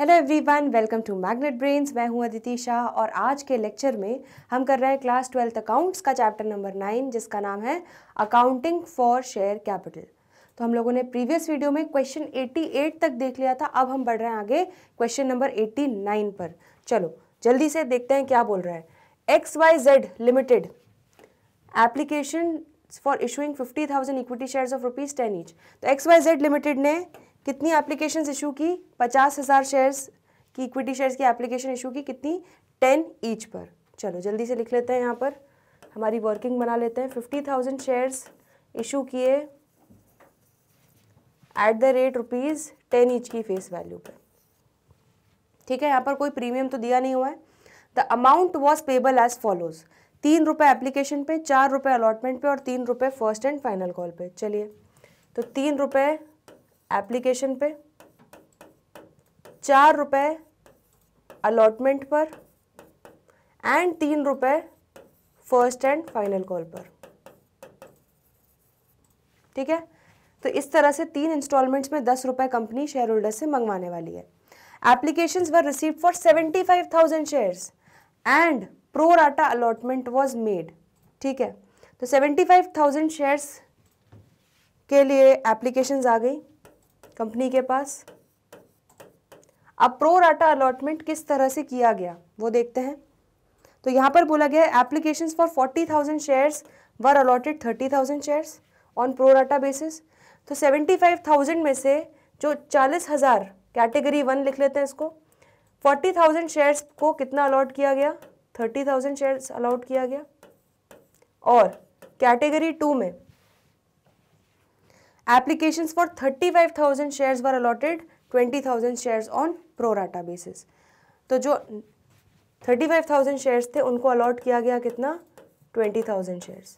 Hello everyone welcome to Magnet Brains मैं हूं अदिति शाह और आज के लेक्चर में हम कर रहे हैं क्लास ट्वेल्थ अकाउंट्स का चैप्टर नंबर नाइन जिसका नाम है अकाउंटिंग फॉर शेयर कैपिटल तो हम लोगों ने प्रीवियस वीडियो में क्वेश्चन 88 तक देख लिया था अब हम बढ़ रहे हैं आगे क्वेश्चन नंबर 89 पर चलो जल्दी से देखते हैं क्या बोल रहा है X Y Z limited application for issuing fifty thousand equity share of rupees ten each तो एक्स वाई जेड लिमिटेड ने कितनी एप्लीकेशन इशू की पचास हज़ार शेयर्स की इक्विटी शेयर्स की एप्लीकेशन इशू की कितनी टेन ईच पर चलो जल्दी से लिख लेते हैं यहाँ पर हमारी वर्किंग बना लेते हैं फिफ्टी थाउजेंड शेयर्स इशू किए at the rate rupees ten each की फेस वैल्यू पर ठीक है यहाँ पर कोई प्रीमियम तो दिया नहीं हुआ है the amount was payable as follows तीन रुपये एप्लीकेशन पे चार रुपये अलॉटमेंट पे और तीन रुपये फर्स्ट एंड फाइनल कॉल पे चलिए तो तीन रुपये एप्लीकेशन पे चार रुपये अलॉटमेंट पर एंड तीन रुपये फर्स्ट एंड फाइनल कॉल पर ठीक है तो इस तरह से तीन इंस्टॉलमेंट्स में दस रुपये कंपनी शेयर होल्डर से मंगवाने वाली है application were received for seventy five thousand share and pro rata allotment was made ठीक है तो सेवेंटी फाइव थाउजेंड शेयर्स के लिए एप्लीकेशन आ गई कंपनी के पास अब प्रोराटा अलॉटमेंट किस तरह से किया गया वो देखते हैं तो यहाँ पर बोला गया application for forty thousand shares were allotted thirty thousand shares on pro rata basis तो सेवेंटी फाइव थाउजेंड में से जो चालीस हज़ार कैटेगरी वन लिख लेते हैं इसको फोर्टी थाउजेंड शेयर्स को कितना अलॉट किया गया थर्टी थाउजेंड शेयर्स अलाउट किया गया और कैटेगरी टू में Applications for 35,000 shares were allotted 20,000 shares on pro rata basis. to jo 35,000 shares the unko allot kiya gaya kitna 20,000 shares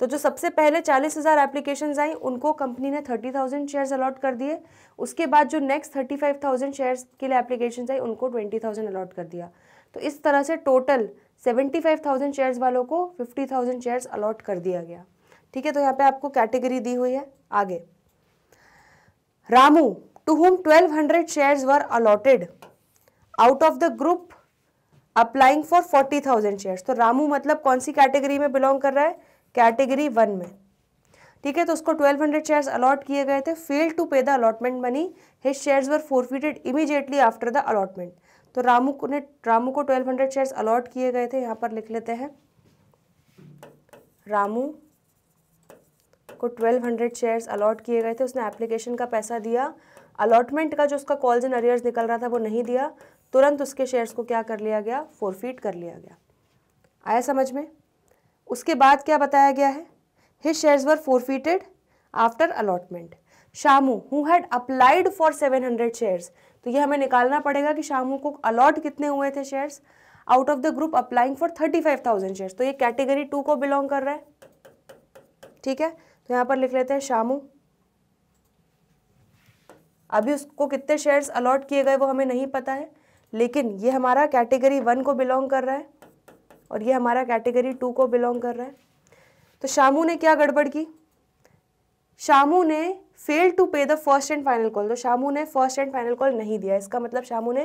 तो जो सबसे पहले 40,000 एप्लीकेशंस आई उनको कंपनी ने 30,000 शेयर्स अलॉट कर दिए उसके बाद जो नेक्स्ट 35,000 शेयर्स के लिए एप्लीकेशंस आई उनको 20,000 अलॉट कर दिया तो इस तरह से टोटल 75,000 शेयर्स वालों को 50,000 शेयर्स अलॉट कर दिया गया ठीक है तो यहाँ पे आपको कैटेगरी दी हुई है आगे Ramu, to whom 1200 shares were allotted, out of the group applying for forty thousand share तो रामू मतलब कौन सी कैटेगरी में बिलोंग कर रहा है कैटेगरी वन में ठीक है तो उसको ट्वेल्व हंड्रेड शेयर्स अलॉट किए गए थे fail to pay the allotment money his shares were forfeited immediately after the allotment तो रामू ने रामू को ट्वेल्व हंड्रेड शेयर्स अलॉट किए गए थे यहां पर लिख लेते हैं रामू को 1200 शेयर्स अलॉट किए गए थे उसने एप्लीकेशन का पैसा दिया अलॉटमेंट का जो उसका कॉल्स एंड अरियर्स निकल रहा था वो नहीं दिया तुरंत उसके शेयर्स को क्या कर लिया गया फोरफीट कर लिया गया आया समझ में उसके बाद क्या बताया गया है his shares were forfeited after allotment Shamu who had applied for 700 shares तो ये हमें निकालना पड़ेगा कि शामू को अलॉट कितने हुए थे shares out of the group applying for 35,000 shares तो ये कैटेगरी टू को बिलोंग कर रहा है ठीक है तो यहाँ पर लिख लेते हैं शामू अभी उसको कितने शेयर्स अलॉट किए गए वो हमें नहीं पता है लेकिन ये हमारा कैटेगरी वन को बिलोंग कर रहा है और ये हमारा कैटेगरी टू को बिलोंग कर रहा है तो शामू ने क्या गड़बड़ की शामू ने fail to pay the first and final call तो शामू ने फर्स्ट एंड फाइनल कॉल नहीं दिया इसका मतलब शामू ने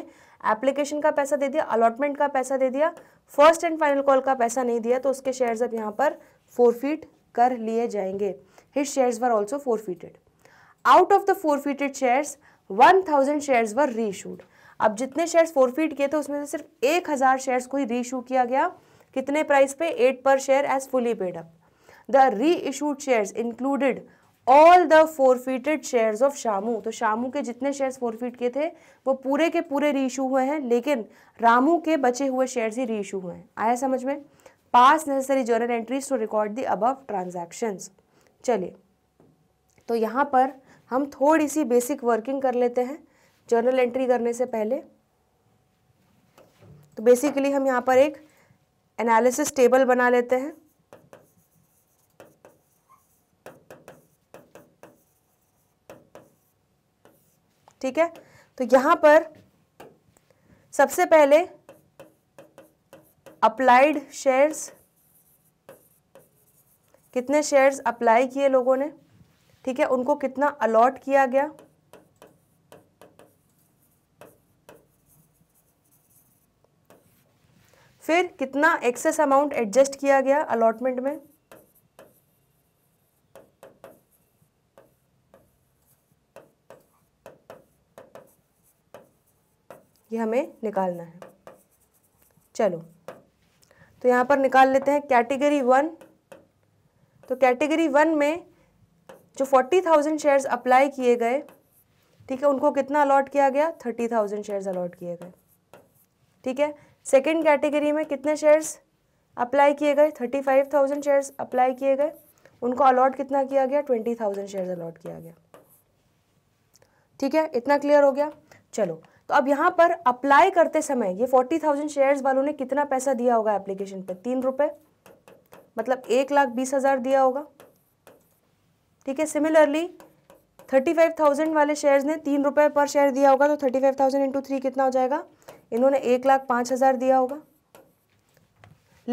एप्लीकेशन का पैसा दे दिया अलॉटमेंट का पैसा दे दिया फर्स्ट एंड फाइनल कॉल का पैसा नहीं दिया तो उसके शेयर्स अब यहाँ पर फोरफीट कर लिए जाएंगे His shares were also forfeited. Out of the forfeited shares, 1000 shares were reissued. अब जितने शेयर्स फोरफीट किए थे उसमें से सिर्फ एक हज़ार शेयर्स को ही री इशू किया गया कितने प्राइस पे at per share as fully paid up the reissued shares included all the forfeited shares of Shamu तो शामू के जितने शेयर्स फोरफीट किए थे वो पूरे के पूरे री हुए हैं लेकिन रामू के बचे हुए शेयर्स ही री हुए हैं आया समझ में pass necessary journal entries to record the above transactions चलिए तो यहाँ पर हम थोड़ी सी बेसिक वर्किंग कर लेते हैं जर्नल एंट्री करने से पहले तो बेसिकली हम यहाँ पर एक एनालिसिस टेबल बना लेते हैं ठीक है तो यहाँ पर सबसे पहले अप्लाइड शेयर्स कितने शेयर्स अप्लाई किए लोगों ने ठीक है उनको कितना अलॉट किया गया फिर कितना एक्सेस अमाउंट एडजस्ट किया गया अलॉटमेंट में ये हमें निकालना है चलो तो यहां पर निकाल लेते हैं कैटेगरी वन तो कैटेगरी वन में जो फोर्टी थाउजेंड शेयर्स अप्लाई किए गए ठीक है उनको कितना अलॉट किया गया थर्टी थाउजेंड शेयर्स अलॉट किए गए ठीक है सेकेंड कैटेगरी में कितने शेयर्स अप्लाई किए गए thirty five thousand shares apply किए गए उनको अलॉट कितना किया गया ट्वेंटी थाउजेंड शेयर्स अलॉट किया गया ठीक है इतना क्लियर हो गया चलो तो अब यहाँ पर अप्लाई करते समय ये फोर्टी थाउजेंड शेयर्स वालों ने कितना पैसा दिया होगा एप्लीकेशन पर तीन रुपये मतलब एक लाख बीस हज़ार दिया होगा ठीक है सिमिलरली थर्टी फाइव थाउजेंड वाले शेयर्स ने तीन रुपये पर शेयर दिया होगा तो thirty five thousand into three कितना हो जाएगा इन्होंने एक लाख पाँच हज़ार दिया होगा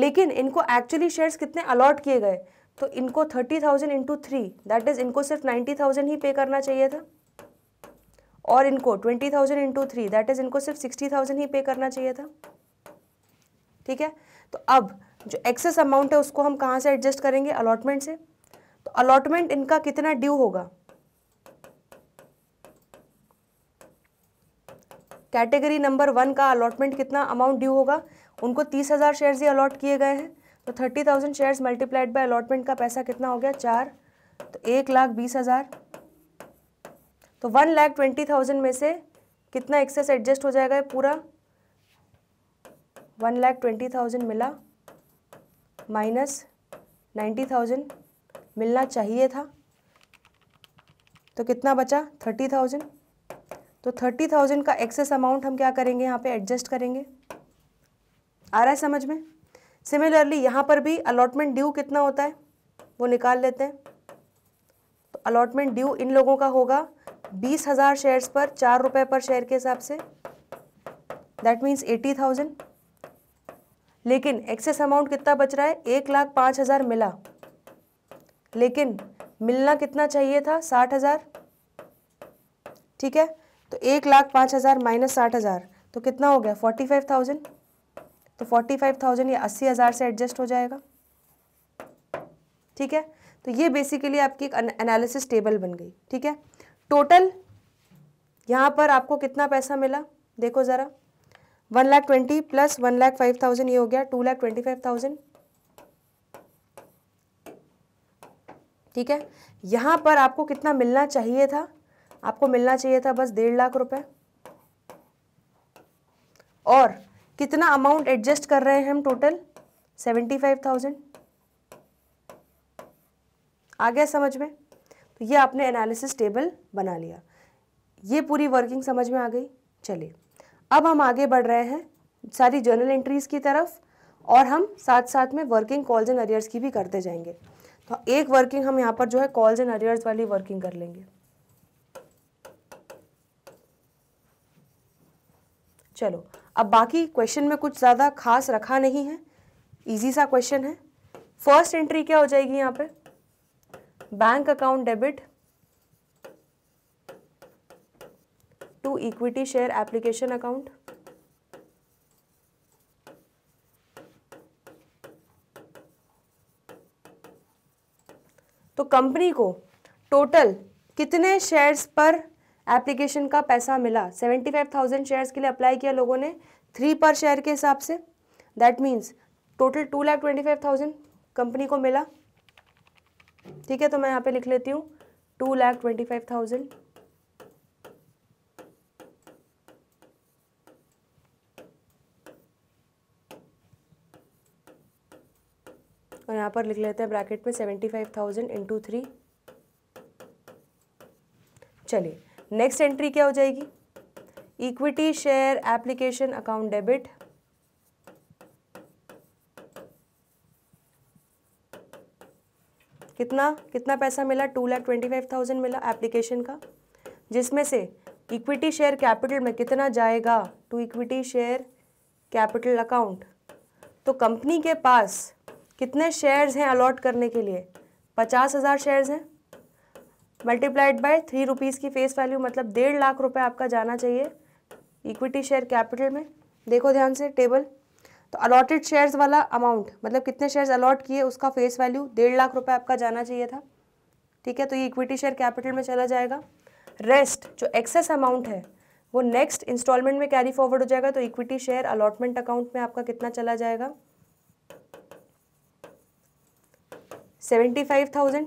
लेकिन इनको एक्चुअली शेयर्स कितने अलॉट किए गए तो इनको thirty thousand into three that is इनको सिर्फ नाइन्टी थाउजेंड ही पे करना चाहिए था और इनको twenty thousand into three that is इनको सिर्फ सिक्सटी थाउजेंड ही पे करना चाहिए था ठीक है तो अब जो एक्सेस अमाउंट है उसको हम कहाँ से एडजस्ट करेंगे अलॉटमेंट से तो अलॉटमेंट इनका कितना ड्यू होगा कैटेगरी नंबर वन का अलॉटमेंट कितना अमाउंट ड्यू होगा उनको तीस हज़ार शेयर्स ही अलॉट किए गए हैं तो thirty thousand shares multiplied by allotment का पैसा कितना हो गया चार तो एक लाख बीस हज़ार तो वन लाख ट्वेंटी थाउजेंड में से कितना एक्सेस एडजस्ट हो जाएगा पूरा वन लाख ट्वेंटी थाउजेंड मिला माइनस नाइन्टी थाउजेंड मिलना चाहिए था तो कितना बचा थर्टी थाउजेंड तो थर्टी थाउजेंड का एक्सेस अमाउंट हम क्या करेंगे यहाँ पे एडजस्ट करेंगे आ रहा है समझ में सिमिलरली यहाँ पर भी अलॉटमेंट ड्यू कितना होता है वो निकाल लेते हैं तो अलॉटमेंट ड्यू इन लोगों का होगा बीस हज़ार शेयर्स पर चार रुपये पर शेयर के हिसाब से दैट मीन्स एटी थाउजेंड लेकिन एक्सेस अमाउंट कितना बच रहा है एक लाख पाँच हज़ार मिला लेकिन मिलना कितना चाहिए था साठ हज़ार ठीक है तो एक लाख पाँच हज़ार माइनस साठ हज़ार तो कितना हो गया फोर्टी फाइव थाउजेंड तो फोर्टी फाइव थाउजेंड या अस्सी हज़ार से एडजस्ट हो जाएगा ठीक है तो ये बेसिकली आपकी एक एनालिसिस टेबल बन गई ठीक है टोटल यहाँ पर आपको कितना पैसा मिला देखो ज़रा one lakh twenty plus one lakh five thousand ये हो गया two lakh twenty five thousand ठीक है यहां पर आपको कितना मिलना चाहिए था आपको मिलना चाहिए था बस डेढ़ लाख रुपए और कितना अमाउंट एडजस्ट कर रहे हैं हम टोटल सेवेंटी फाइव थाउजेंड आ गया समझ में तो ये आपने एनालिसिस टेबल बना लिया ये पूरी वर्किंग समझ में आ गई चलिए अब हम आगे बढ़ रहे हैं सारी जर्नल एंट्रीज़ की तरफ और हम साथ साथ में वर्किंग कॉल्स एंड अरियर्स की भी करते जाएंगे तो एक वर्किंग हम यहाँ पर जो है कॉल्स एंड अरियर्स वाली वर्किंग कर लेंगे चलो अब बाकी क्वेश्चन में कुछ ज़्यादा खास रखा नहीं है इजी सा क्वेश्चन है फर्स्ट एंट्री क्या हो जाएगी यहाँ पे bank account debit to equity share application account तो कंपनी को टोटल कितने शेयर्स पर एप्लीकेशन का पैसा मिला सेवेंटी फाइव थाउजेंड शेयर्स के लिए अप्लाई किया लोगों ने थ्री पर शेयर के हिसाब से that means total two lakh twenty five thousand company को मिला ठीक है तो मैं यहाँ पे लिख लेती हूँ two lakh twenty five thousand यहाँ पर लिख लेते हैं ब्रैकेट में seventy five thousand into three चलिए नेक्स्ट एंट्री क्या हो जाएगी equity share application account debit कितना कितना पैसा मिला two lakh twenty five thousand मिला एप्लीकेशन का जिसमें से इक्विटी शेयर कैपिटल में कितना जाएगा to equity share capital account तो कंपनी के पास कितने शेयर्स हैं अलॉट करने के लिए पचास हज़ार शेयर्स हैं मल्टीप्लाइड बाय थ्री रुपीज़ की फेस वैल्यू मतलब डेढ़ लाख रुपए आपका जाना चाहिए इक्विटी शेयर कैपिटल में देखो ध्यान से टेबल तो अलॉटेड शेयर्स वाला अमाउंट मतलब कितने शेयर्स अलॉट किए उसका फेस वैल्यू डेढ़ लाख रुपए आपका जाना चाहिए था ठीक है तो ये इक्विटी शेयर कैपिटल में चला जाएगा रेस्ट जो एक्सेस अमाउंट है वो नेक्स्ट इंस्टॉलमेंट में कैरी फॉरवर्ड हो जाएगा तो इक्विटी शेयर अलॉटमेंट अकाउंट में आपका कितना चला जाएगा सेवेंटी फाइव थाउजेंड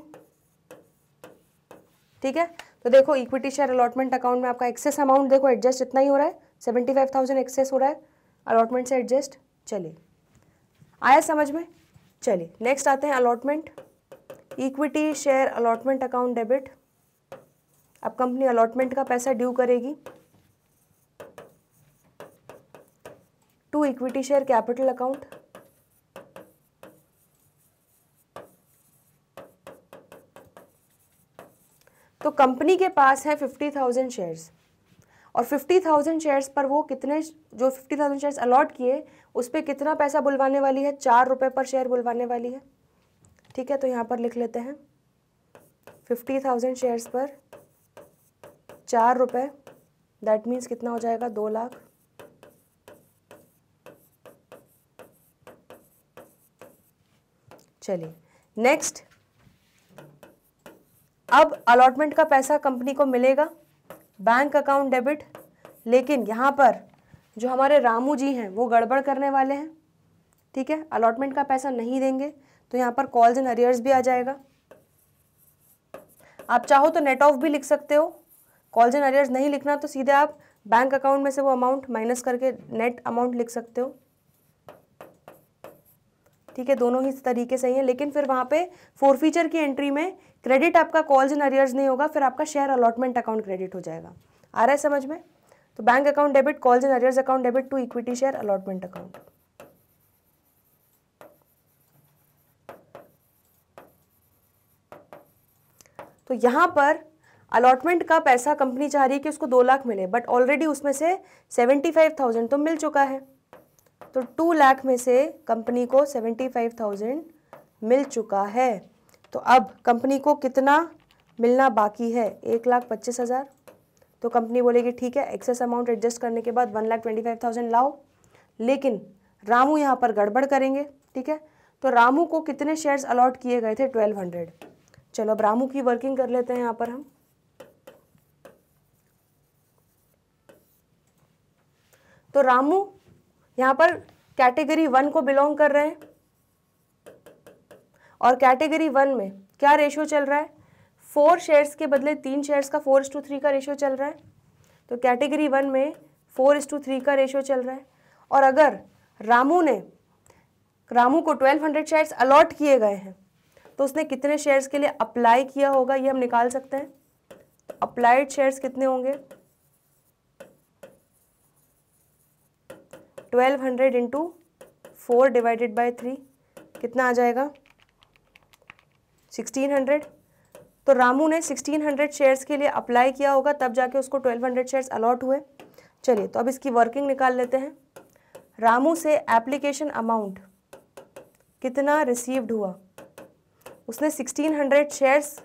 ठीक है तो देखो इक्विटी शेयर अलॉटमेंट अकाउंट में आपका एक्सेस अमाउंट देखो एडजस्ट इतना ही हो रहा है सेवेंटी फाइव थाउजेंड एक्सेस हो रहा है अलॉटमेंट से एडजस्ट चलिए आया समझ में चलिए नेक्स्ट आते हैं allotment equity share allotment account debit अब कंपनी अलॉटमेंट का पैसा ड्यू करेगी to equity share capital account तो कंपनी के पास है फिफ्टी थाउजेंड शेयर्स और फिफ्टी थाउजेंड शेयर्स पर वो कितने जो फिफ्टी थाउजेंड शेयर्स अलॉट किए उस पर कितना पैसा बुलवाने वाली है चार रुपये पर शेयर बुलवाने वाली है ठीक है तो यहाँ पर लिख लेते हैं फिफ्टी थाउजेंड शेयर्स पर चार रुपये दैट मीन्स कितना हो जाएगा दो लाख चलिए नेक्स्ट अब अलॉटमेंट का पैसा कंपनी को मिलेगा बैंक अकाउंट डेबिट लेकिन यहाँ पर जो हमारे रामू जी हैं वो गड़बड़ करने वाले हैं ठीक है अलॉटमेंट का पैसा नहीं देंगे तो यहाँ पर कॉल्स एंड अरियर्स भी आ जाएगा आप चाहो तो नेट ऑफ भी लिख सकते हो कॉल्स एंड अरियर्स नहीं लिखना तो सीधे आप बैंक अकाउंट में से वो अमाउंट माइनस करके नेट अमाउंट लिख सकते हो ठीक है दोनों ही तरीके सही हैं लेकिन फिर वहाँ पे फोर फीचर की एंट्री में क्रेडिट आपका कॉल्स इन अरियर्स नहीं होगा फिर आपका शेयर अलॉटमेंट अकाउंट क्रेडिट हो जाएगा आ रहा है समझ में तो bank account debit calls in arrears account debit to equity share allotment account तो यहां पर अलॉटमेंट का पैसा कंपनी चाह रही है कि उसको दो लाख मिले बट ऑलरेडी उसमें से सेवेंटी फाइव थाउजेंड तो मिल चुका है तो टू लाख में से कंपनी को सेवेंटी फाइव थाउजेंड मिल चुका है तो अब कंपनी को कितना मिलना बाकी है एक लाख पच्चीस हज़ार तो कंपनी बोलेगी ठीक है एक्सेस अमाउंट एडजस्ट करने के बाद one lakh twenty five thousand लाओ लेकिन रामू यहाँ पर गड़बड़ करेंगे ठीक है तो रामू को कितने शेयर्स अलॉट किए गए थे ट्वेल्व हंड्रेड चलो अब रामू की वर्किंग कर लेते हैं यहाँ पर हम तो रामू यहाँ पर कैटेगरी वन को बिलोंग कर रहे हैं और कैटेगरी वन में क्या रेशियो चल रहा है फोर शेयर्स के बदले तीन शेयर्स का फोर टू थ्री का रेशियो चल रहा है तो कैटेगरी वन में फोर टू थ्री का रेशियो चल रहा है और अगर रामू ने रामू को ट्वेल्व हंड्रेड शेयर्स अलॉट किए गए हैं तो उसने कितने शेयर्स के लिए अप्लाई किया होगा ये हम निकाल सकते हैं अप्लाइड शेयर्स कितने होंगे twelve hundred into four divided by three कितना आ जाएगा 1600 तो रामू ने 1600 शेयर्स के लिए अप्लाई किया होगा तब जाके उसको 1200 शेयर्स अलॉट हुए चलिए तो अब इसकी वर्किंग निकाल लेते हैं रामू से एप्लीकेशन अमाउंट कितना रिसीव्ड हुआ उसने 1600 शेयर्स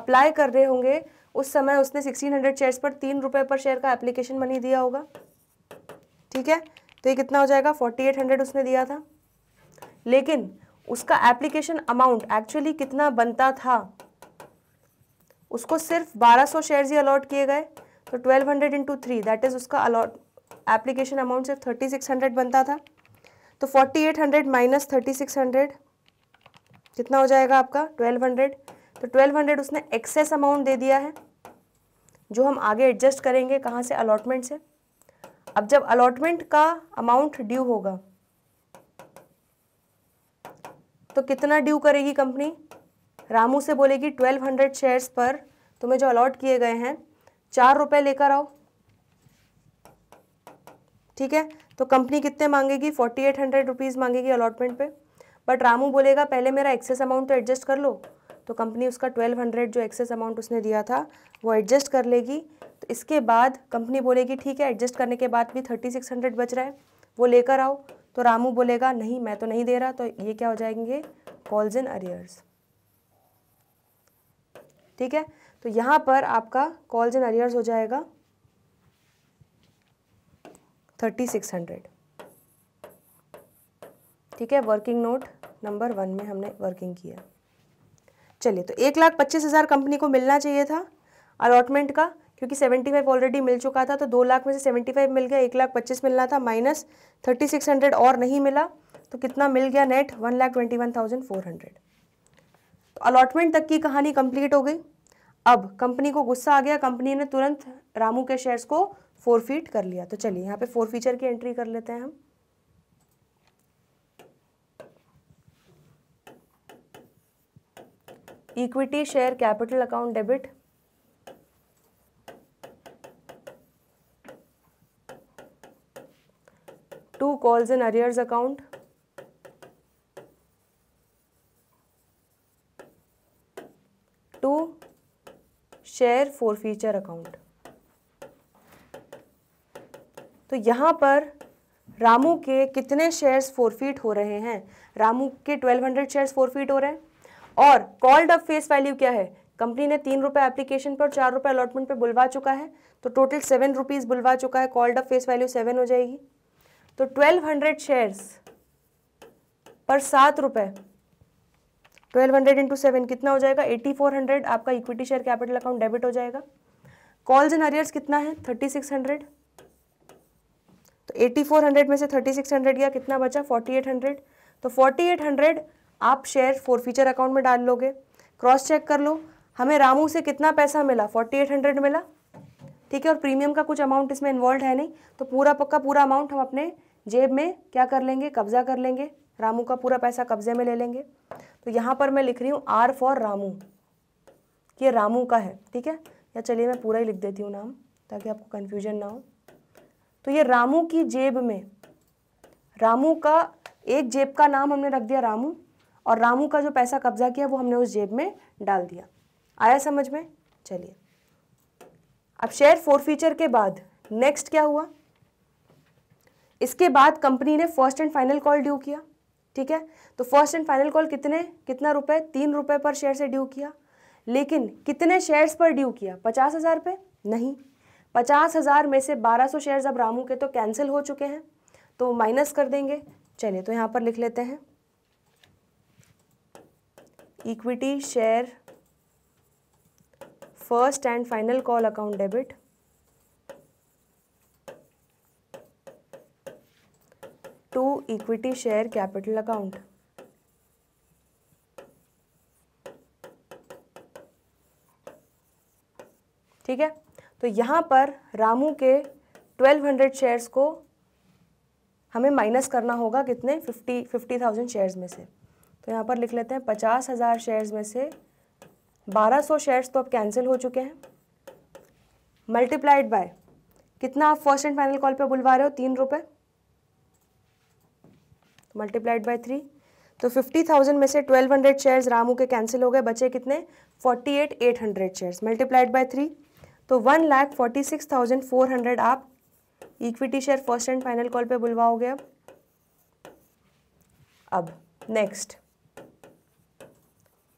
अप्लाई कर रहे होंगे उस समय उसने 1600 शेयर्स पर तीन रुपये पर शेयर का एप्लीकेशन मनी दिया होगा ठीक है तो ये कितना हो जाएगा 4800 उसने दिया था लेकिन उसका एप्लीकेशन अमाउंट एक्चुअली कितना बनता था उसको सिर्फ 1200 शेयर्स ही अलॉट किए गए तो 1200 hundred into three that is उसका अलॉट एप्लीकेशन अमाउंट सिर्फ 3600 बनता था तो 4800 माइनस 3600 कितना हो जाएगा आपका 1200 तो 1200 उसने एक्सेस अमाउंट दे दिया है जो हम आगे एडजस्ट करेंगे कहाँ से अलॉटमेंट से अब जब अलॉटमेंट का अमाउंट ड्यू होगा तो कितना ड्यू करेगी कंपनी रामू से बोलेगी ट्वेल्व हंड्रेड शेयर्स पर तुम्हें जो अलॉट किए गए हैं चार रुपए लेकर आओ ठीक है तो कंपनी कितने मांगेगी फोर्टी एट हंड्रेड रुपीज़ मांगेगी अलॉटमेंट पे बट रामू बोलेगा पहले मेरा एक्सेस अमाउंट तो एडजस्ट कर लो तो कंपनी उसका ट्वेल्व हंड्रेड जो एक्सेस अमाउंट उसने दिया था वो एडजस्ट कर लेगी तो इसके बाद कंपनी बोलेगी ठीक है एडजस्ट करने के बाद भी थर्टी सिक्स हंड्रेड बच रहा है वो लेकर आओ तो रामू बोलेगा नहीं मैं तो नहीं दे रहा तो ये क्या हो जाएंगे कॉल्स इन अरियर्स ठीक है तो यहां पर आपका कॉल्स इन अरियर्स हो जाएगा थर्टी सिक्स हंड्रेड ठीक है वर्किंग नोट नंबर वन में हमने वर्किंग किया चलिए तो एक लाख पच्चीस हज़ार कंपनी को मिलना चाहिए था अलॉटमेंट का क्योंकि सेवेंटी फाइव ऑलरेडी मिल चुका था तो दो लाख में से सेवेंटी फाइव मिल गया एक लाख पच्चीस मिलना था माइनस थर्टी सिक्स हंड्रेड और नहीं मिला तो कितना मिल गया net one lakh twenty one thousand four hundred तो अलॉटमेंट तक की कहानी कंप्लीट हो गई अब कंपनी को गुस्सा आ गया कंपनी ने तुरंत रामू के शेयर्स को फीट कर लिया तो चलिए यहाँ पे फोर फीचर की एंट्री कर लेते हैं हम equity share capital account debit calls in arrears account to share forfeiture account तो यहां पर रामू के कितने शेयर्स फोरफीट हो रहे हैं रामू के 1200 शेयर्स फोरफीट हो रहे हैं और कॉल्ड अप फेस वैल्यू क्या है कंपनी ने तीन रुपये एप्लीकेशन पर चार रुपये अलॉटमेंट पर बुलवा चुका है तो टोटल सेवन रुपीज़ बुलवा चुका है called up face value seven हो जाएगी तो ट्वेल्व हंड्रेड शेयर पर सात रुपए ट्वेल्व हंड्रेड इंटू सेवन कितना हो जाएगा एटी फोर हंड्रेड आपका equity share capital account debit हो जाएगा कॉल्स एंड अरियर्स कितना है थर्टी सिक्स हंड्रेड तो एटी फोर हंड्रेड में से थर्टी सिक्स हंड्रेड गया कितना बचा फोर्टी एट हंड्रेड तो फोर्टी एट हंड्रेड आप शेयर फोर फीचर अकाउंट में डाल लोगे क्रॉस चेक कर लो हमें रामू से कितना पैसा मिला फोर्टी एट हंड्रेड मिला ठीक है और प्रीमियम का कुछ अमाउंट इसमें इन्वॉल्व है नहीं तो पूरा पक्का पूरा अमाउंट हम अपने जेब में क्या कर लेंगे कब्जा कर लेंगे रामू का पूरा पैसा कब्जे में ले लेंगे तो यहाँ पर मैं लिख रही हूँ आर फॉर रामू कि ये रामू का है ठीक है या चलिए मैं पूरा ही लिख देती हूँ नाम ताकि आपको कन्फ्यूजन ना हो तो ये रामू की जेब में रामू का एक जेब का नाम हमने रख दिया रामू और रामू का जो पैसा कब्जा किया वो हमने उस जेब में डाल दिया आया समझ में चलिए अब शेयर फोर फीचर के बाद नेक्स्ट क्या हुआ इसके बाद कंपनी ने first and final call due किया ठीक है तो फर्स्ट एंड फाइनल कॉल कितने कितना रुपए तीन रुपए पर शेयर से ड्यू किया लेकिन कितने शेयर्स पर ड्यू किया पचास हज़ार पे नहीं पचास हज़ार में से बारह सौ शेयर अब रामू के तो कैंसिल हो चुके हैं तो माइनस कर देंगे चलिए तो यहां पर लिख लेते हैं equity share first and final call account debit to equity share capital account ठीक है तो यहां पर रामू के 1200 शेयर्स को हमें माइनस करना होगा कितने 50 50,000 शेयर्स में से तो यहाँ पर लिख लेते हैं पचास हज़ार शेयर्स में से 1200 शेयर्स तो अब कैंसिल हो चुके हैं मल्टीप्लाइड बाय कितना आप फर्स्ट एंड फाइनल कॉल पे बुलवा रहे हो तीन रुपये मल्टीप्लाइड बाय थ्री तो फिफ्टी थाउजेंड में से ट्वेल्व हंड्रेड शेयर्स रामू के कैंसिल हो गए बचे कितने forty eight eight hundred shares multiplied by three तो one lakh forty six thousand four hundred आप equity share first and final call पर बुलवाओगे अब अब next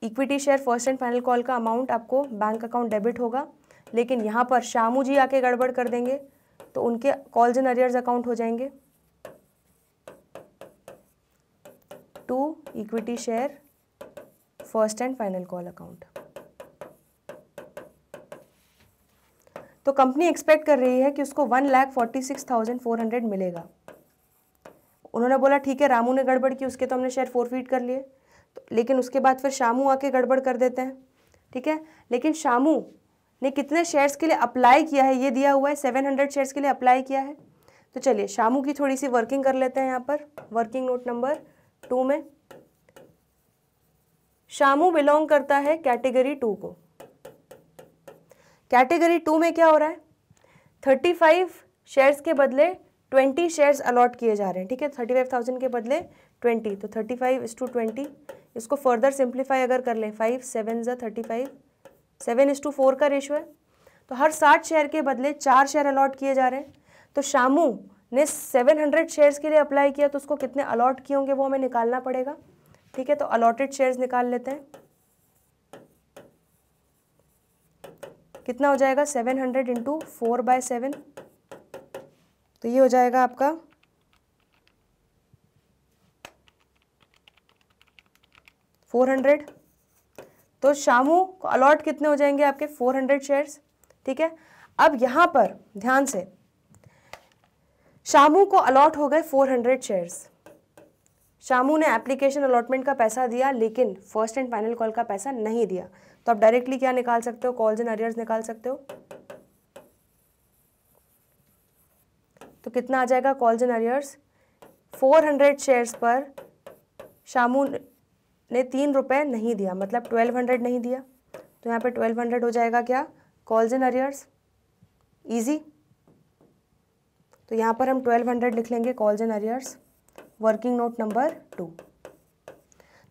equity share first and final call का अमाउंट आपको बैंक अकाउंट डेबिट होगा लेकिन यहाँ पर शामू जी आके गड़बड़ कर देंगे तो उनके कॉल्स एंड अरियर्स अकाउंट हो जाएंगे to equity share first and final call account तो कंपनी एक्सपेक्ट कर रही है कि उसको one lakh forty six thousand four hundred मिलेगा उन्होंने बोला ठीक है रामू ने गड़बड़ की उसके तो हमने शेयर फोर फीट कर लिए लेकिन उसके बाद फिर शामू आके गड़बड़ कर देते हैं ठीक है लेकिन शामू ने कितने शेयर्स के लिए अप्लाई किया है ये दिया हुआ है सेवन हंड्रेड शेयर्स के लिए अप्लाई किया है तो चलिए शामू की थोड़ी सी वर्किंग कर लेते हैं यहाँ पर वर्किंग नोट नंबर टू में शामू बिलोंग करता है कैटेगरी टू को कैटेगरी टू में क्या हो रहा है थर्टी फाइव शेयर्स के बदले ट्वेंटी शेयर्स अलॉट किए जा रहे हैं ठीक है थर्टी फाइव थाउजेंड के बदले ट्वेंटी तो thirty five is to twenty इसको फर्दर सिंप्लीफाई अगर कर लें फाइव सेवन ज़ा thirty five seven is to four का रेशो है तो हर साठ शेयर के बदले चार शेयर अलॉट किए जा रहे हैं तो शामू ने सेवन हंड्रेड शेयर्स के लिए अप्लाई किया तो उसको कितने अलॉट किए होंगे वो हमें निकालना पड़ेगा ठीक है तो अलॉटेड शेयर्स निकाल लेते हैं कितना हो जाएगा seven hundred into four by seven तो ये हो जाएगा आपका फोर हंड्रेड तो शामू को अलॉट कितने हो जाएंगे आपके फोर हंड्रेड शेयर्स ठीक है अब यहां पर ध्यान से शामू को अलॉट हो गए फोर हंड्रेड शेयर्स शामू ने एप्लीकेशन अलॉटमेंट का पैसा दिया लेकिन फर्स्ट एंड फाइनल कॉल का पैसा नहीं दिया तो आप डायरेक्टली क्या निकाल सकते हो कॉल्स एंड अरियर्स निकाल सकते हो तो कितना आ जाएगा कॉल्स एंड अरियर्स 400 शेयर्स पर शामू ने तीन रुपये नहीं दिया मतलब ट्वेल्व हंड्रेड नहीं दिया तो यहाँ पे ट्वेल्व हंड्रेड हो जाएगा क्या कॉल्स इन अरियर्स ईजी तो यहाँ पर हम ट्वेल्व हंड्रेड लिख लेंगे calls in arrears working note number two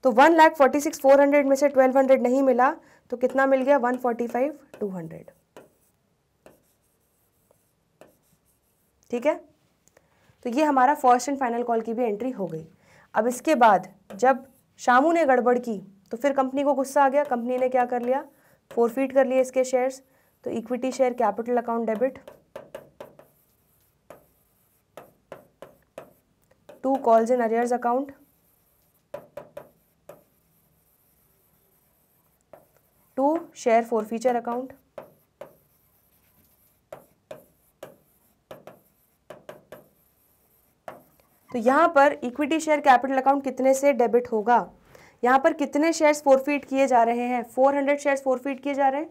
तो one lakh forty six four hundred में से ट्वेल्व हंड्रेड नहीं मिला तो कितना मिल गया one forty five two hundred ठीक है तो ये हमारा फर्स्ट एंड फाइनल कॉल की भी एंट्री हो गई अब इसके बाद जब शामू ने गड़बड़ की तो फिर कंपनी को गुस्सा आ गया कंपनी ने क्या कर लिया फोरफीट कर लिए इसके शेयर्स तो equity share capital account debit to calls in arrears account to share forfeiture account तो यहाँ पर इक्विटी शेयर कैपिटल अकाउंट कितने से डेबिट होगा यहाँ पर कितने शेयर्स फोरफीट किए जा रहे हैं 400 शेयर्स फोरफीट किए जा रहे हैं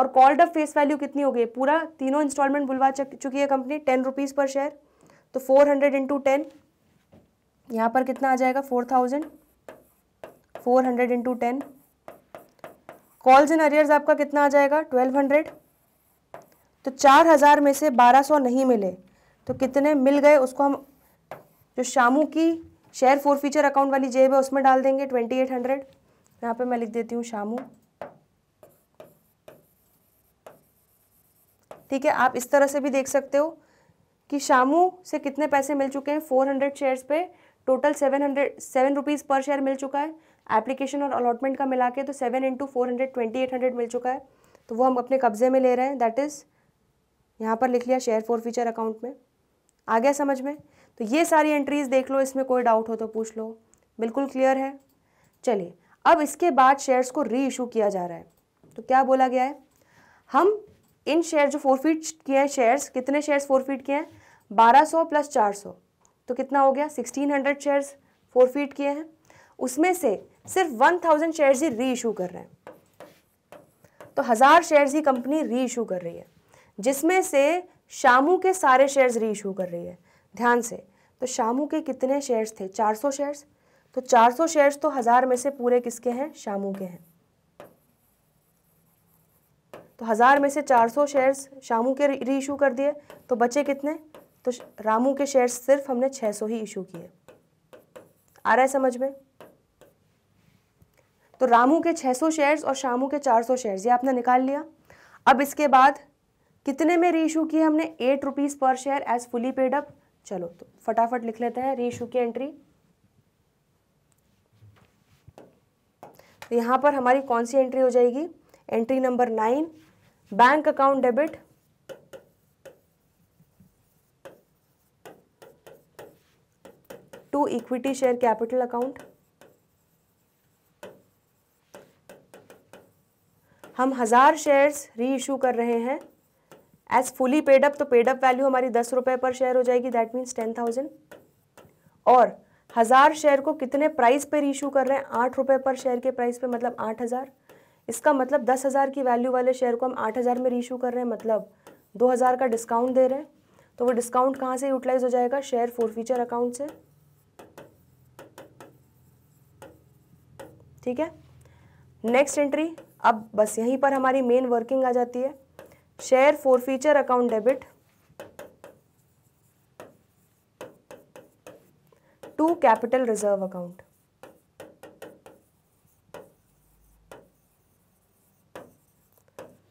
और कॉल्ड अप फेस वैल्यू कितनी हो गई पूरा तीनों इंस्टॉलमेंट बुलवा चुकी है कंपनी टेन रुपीज़ पर शेयर तो फोर हंड्रेड इंटू टेन यहाँ पर कितना आ जाएगा four thousand four hundred into ten calls in arrears आपका कितना आ जाएगा ट्वेल्व हंड्रेड तो चार हज़ार में से बारह सौ नहीं मिले तो कितने मिल गए उसको हम जो शामू की शेयर फोर फीचर अकाउंट वाली जेब है उसमें डाल देंगे ट्वेंटी एट हंड्रेड यहाँ पर मैं लिख देती हूँ शामू ठीक है आप इस तरह से भी देख सकते हो कि शामू से कितने पैसे मिल चुके हैं फोर हंड्रेड शेयर्स पे total seven hundred seven rupees पर शेयर मिल चुका है एप्लीकेशन और अलॉटमेंट का मिला के तो seven into four hundred twenty eight hundred मिल चुका है तो वो हम अपने कब्जे में ले रहे हैं दैट इज़ यहाँ पर लिख लिया शेयर फोर फीचर अकाउंट में आ गया समझ में तो ये सारी एंट्रीज देख लो इसमें कोई डाउट हो तो पूछ लो बिल्कुल क्लियर है चलिए अब इसके बाद शेयर्स को री इशू किया जा रहा है तो क्या बोला गया है हम इन शेयर जो फोरफीट किए हैं शेयर्स कितने शेयर्स फोरफीट किए हैं 1200 प्लस 400 तो कितना हो गया 1600 शेयर्स फोरफीट किए हैं उसमें से सिर्फ 1000 शेयर्स ही री इशू कर रहे हैं तो हज़ार शेयर्स ही कंपनी री इशू कर रही है जिसमें से शामू के सारे शेयर्स री इशू कर रही है ध्यान से तो शामू के कितने शेयर्स थे 400 शेयर्स तो 400 शेयर्स तो हज़ार में से पूरे किसके हैं शामू के हैं तो हज़ार में से 400 शेयर्स शामू के री इशू कर दिए तो बचे कितने तो रामू के शेयर्स सिर्फ हमने 600 ही इशू किए आ रहा है समझ में तो रामू के 600 शेयर्स और शामू के 400 शेयर्स ये आपने निकाल लिया अब इसके बाद कितने में री इशू किए हमने एट रुपीज़ पर share as fully paid up चलो तो फटाफट लिख लेते हैं रीशू की एंट्री तो पर हमारी कौन सी एंट्री हो जाएगी entry number nine bank account debit to equity share capital account हम हजार शेयर्स री इशू कर रहे हैं एज फुली पेडअप तो पेडअप वैल्यू हमारी दस रुपये पर शेयर हो जाएगी दैट मीन्स टेन थाउजेंड और हज़ार शेयर को कितने प्राइस पर इशू कर रहे हैं आठ रुपये पर शेयर के प्राइस पे मतलब आठ हज़ार इसका मतलब दस हज़ार की वैल्यू वाले शेयर को हम आठ हज़ार में रीशू कर रहे हैं मतलब दो हज़ार का डिस्काउंट दे रहे हैं तो वो डिस्काउंट कहाँ से यूटिलाइज हो जाएगा शेयर फोर फीचर अकाउंट से ठीक है नेक्स्ट एंट्री अब बस यहीं पर हमारी मेन वर्किंग आ जाती है share forfeiture account debit to capital reserve account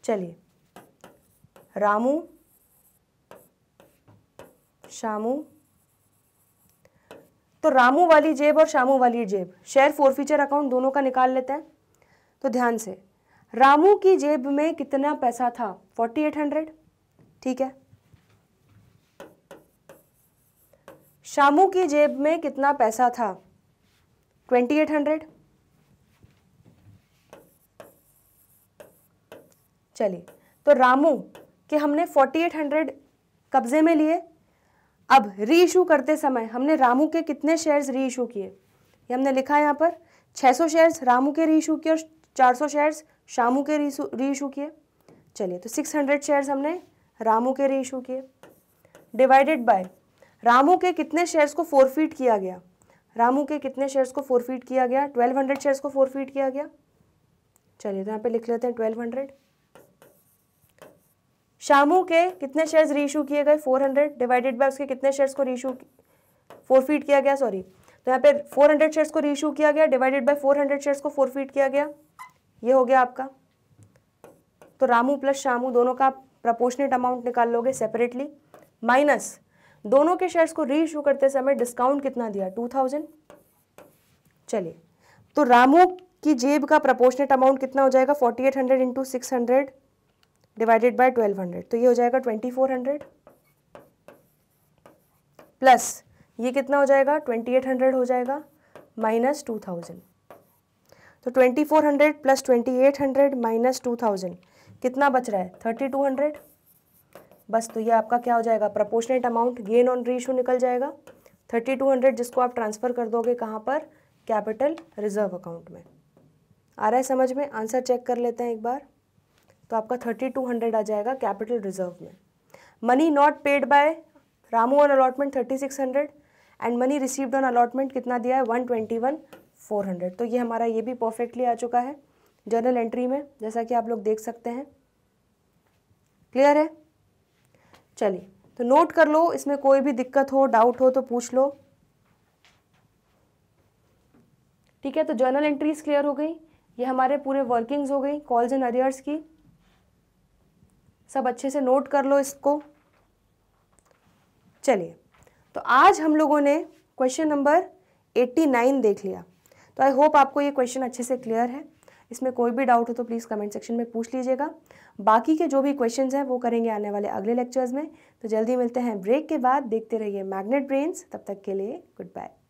चलिए रामू शामू तो रामू वाली जेब और शामू वाली जेब शेयर फोर फीचर अकाउंट दोनों का निकाल लेते हैं तो ध्यान से रामू की जेब में कितना पैसा था फोर्टी एट हंड्रेड ठीक है शामू की जेब में कितना पैसा था ट्वेंटी एट हंड्रेड चलिए तो रामू के हमने फोर्टी एट हंड्रेड कब्जे में लिए अब इशू करते समय हमने रामू के कितने शेयर्स इशू किए ये हमने लिखा है यहाँ पर 600 शेयर्स रामू के इशू किए और 400 शेयर्स शामू के इशू किए चलिए तो 600 शेयर्स हमने रामू के रीइशू किए डिवाइडेड बाय रामू के कितने शेयर्स को फोरफीट किया गया रामू के कितने शेयर्स को फोरफीट किया गया 1200 शेयर्स को फोरफीट किया गया चलिए तो यहाँ पे लिख लेते हैं 1200 शामू के कितने शेयर्स रीशू किए गए 400 डिवाइडेड बाय उसके कितने शेयर्स को री इशू फोरफीट किया गया सॉरी तो यहाँ पे 400 शेयर्स को इशू किया गया डिवाइडेड बाय 400 शेयर्स को फोरफीट किया गया ये हो गया आपका तो रामू प्लस शामू दोनों का प्रपोर्शनेट अमाउंट निकाल लोगे सेपरेटली माइनस दोनों के शेयर्स को रीइशू करते समय डिस्काउंट कितना दिया टू थाउजेंड चलिए तो रामू की जेब का प्रपोर्शनेट अमाउंट कितना हो जाएगा forty eight hundred into six hundred divided by twelve hundred तो ये हो जाएगा ट्वेंटी फोर हंड्रेड प्लस ये कितना हो जाएगा ट्वेंटी एट हंड्रेड हो जाएगा माइनस टू थाउजेंड तो 2400 प्लस 2800 माइनस 2000 कितना बच रहा है 3200 बस तो ये आपका क्या हो जाएगा proportionate amount gain on ratio निकल जाएगा 3200 जिसको आप ट्रांसफ़र कर दोगे कहाँ पर कैपिटल रिजर्व अकाउंट में आ रहा है समझ में आंसर चेक कर लेते हैं एक बार तो आपका 3200 आ जाएगा कैपिटल रिजर्व में money not paid by Ramu on allotment 3600 and money received on allotment कितना दिया है वन फोर हंड्रेड तो ये हमारा ये भी परफेक्टली आ चुका है जर्नल एंट्री में जैसा कि आप लोग देख सकते हैं क्लियर है चलिए तो नोट कर लो इसमें कोई भी दिक्कत हो डाउट हो तो पूछ लो ठीक है तो जर्नल एंट्रीज क्लियर हो गई ये हमारे पूरे वर्किंग्स हो गई कॉल्स एंड अरियर्स की सब अच्छे से नोट कर लो इसको चलिए तो आज हम लोगों ने क्वेश्चन नंबर 89 देख लिया तो आई होप आपको ये क्वेश्चन अच्छे से क्लियर है इसमें कोई भी डाउट हो तो प्लीज़ कमेंट सेक्शन में पूछ लीजिएगा बाकी के जो भी क्वेश्चन हैं वो करेंगे आने वाले अगले लेक्चर्स में तो जल्दी मिलते हैं ब्रेक के बाद देखते रहिए मैग्नेट ब्रेन्स तब तक के लिए गुड बाय